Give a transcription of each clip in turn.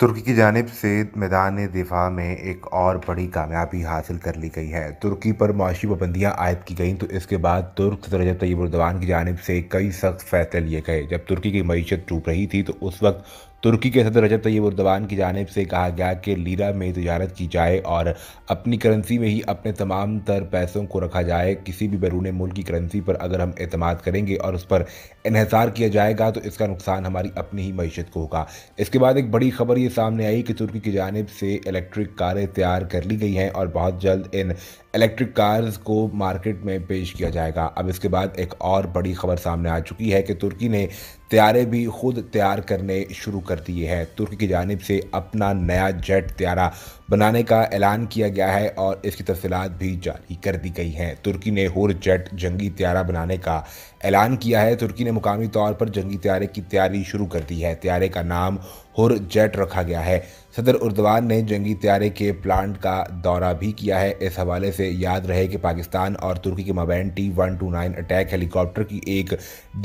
तुर्की की जानब से मैदान दिफा में एक और बड़ी कामयाबी हासिल कर ली गई है तुर्की पर मुशी पाबंदियाँ आयद की गई तो इसके बाद तुर्क रजब तैयब उर्दवान की जानब से कई सख्त फैसले लिए गए जब तुर्की की मीशत डूब रही थी तो उस वक्त तुर्की के सदर रजब तैयब उर्दवान की जानब से कहा गया कि लीरा में तजारत की जाए और अपनी करेंसी में ही अपने तमाम तर पैसों को रखा जाए किसी भी बैरून मुल्क की करेंसी पर अगर हम अतमाद करेंगे और उस पर इहसार किया जाएगा तो इसका नुकसान हमारी अपनी ही मीशत को होगा इसके बाद एक बड़ी खबर ये सामने आई कि तुर्की की जानब से इलेक्ट्रिक कारें तैयार कर ली गई हैं और बहुत जल्द इन इलेक्ट्रिक कार्स को मार्केट में पेश किया जाएगा अब इसके बाद एक और बड़ी खबर सामने आ चुकी है कि तुर्की ने त्यारे भी खुद तैयार करने शुरू कर दिए हैं तुर्की की जानब से अपना नया जेट त्यारा बनाने का ऐलान किया गया है और इसकी तफसीत भी जारी कर दी गई हैं तुर्की ने होर जेट जंगी त्यारा बनाने का ऐलान किया है तुर्की ने मुकामी तौर पर जंगी त्यारे की तैयारी शुरू कर दी है त्यारे का नाम हुर जेट रखा गया है सदर उर्दवान ने जंगी त्यारे के प्लांट का दौरा भी किया है इस हवाले से याद रहे कि पाकिस्तान और तुर्की के मबैन T one two nine attack helicopter की एक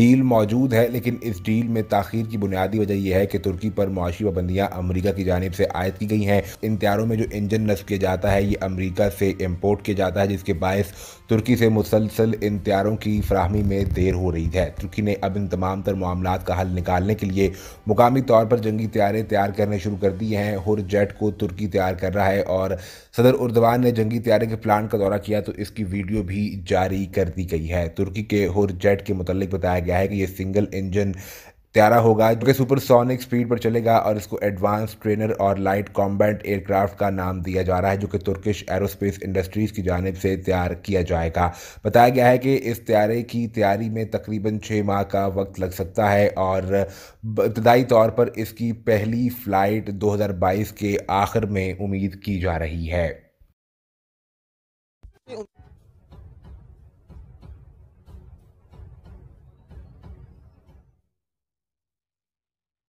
डील मौजूद है लेकिन इस डील में तखिर की बुनियादी वजह यह है कि तुर्की पर मुआशी पाबंदियाँ अमरीका की जानब से आयद की गई हैं इन त्यारों में जो इंजन नस्ब किया जाता है ये अमेरिका से इंपोर्ट किया जाता है जिसके बायस तुर्की से मुसलसल इन तैयारों की फ्राहमी में देर हो रही है तुर्की ने अब इन तमाम तर मामला का हल निकालने के लिए मुकामी तौर पर जंगी तैयारें तैयार करने शुरू कर दी हैं हुर जेट को तुर्की तैयार कर रहा है और सदर उर्दवान ने जंगी तैयारी के प्लान का दौरा किया तो इसकी वीडियो भी जारी कर दी गई है तुर्की के हुर जेट के मतलब बताया गया है कि ये सिंगल इंजन त्यारा होगा जो कि सुपरसोनिक स्पीड पर चलेगा और इसको एडवांस ट्रेनर और लाइट कॉम्बैट एयरक्राफ्ट का नाम दिया जा रहा है जो कि तुर्किश एरोस्पेस इंडस्ट्रीज़ की जानब से तैयार किया जाएगा बताया गया है कि इस त्यारे की तैयारी में तकरीबन छः माह का वक्त लग सकता है और इब्तदाई तौर पर इसकी पहली फ़्लाइट बाईस के आखिर में उम्मीद की जा रही है